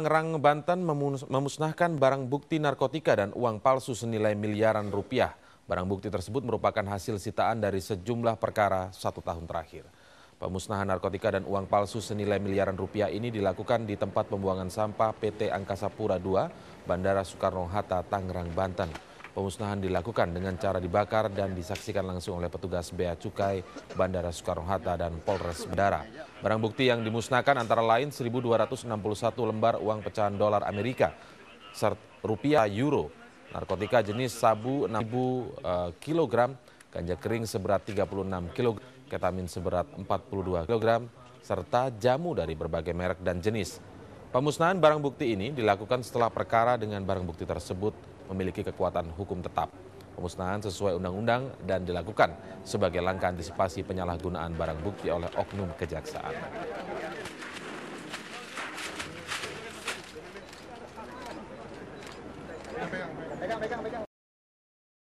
Tangerang, Banten memusnahkan barang bukti narkotika dan uang palsu senilai miliaran rupiah. Barang bukti tersebut merupakan hasil sitaan dari sejumlah perkara satu tahun terakhir. Pemusnahan narkotika dan uang palsu senilai miliaran rupiah ini dilakukan di tempat pembuangan sampah PT Angkasa Pura II, Bandara Soekarno-Hatta, Tangerang, Banten. Pemusnahan dilakukan dengan cara dibakar dan disaksikan langsung oleh petugas Bea Cukai Bandara Soekarno-Hatta dan Polres Bandara. Barang bukti yang dimusnahkan antara lain 1.261 lembar uang pecahan dolar Amerika, rupiah euro, narkotika jenis sabu 6.000 eh, kg, ganja kering seberat 36 kg, ketamin seberat 42 kg, serta jamu dari berbagai merek dan jenis. Pemusnahan barang bukti ini dilakukan setelah perkara dengan barang bukti tersebut memiliki kekuatan hukum tetap. Pemusnahan sesuai undang-undang dan dilakukan sebagai langkah antisipasi penyalahgunaan barang bukti oleh oknum kejaksaan.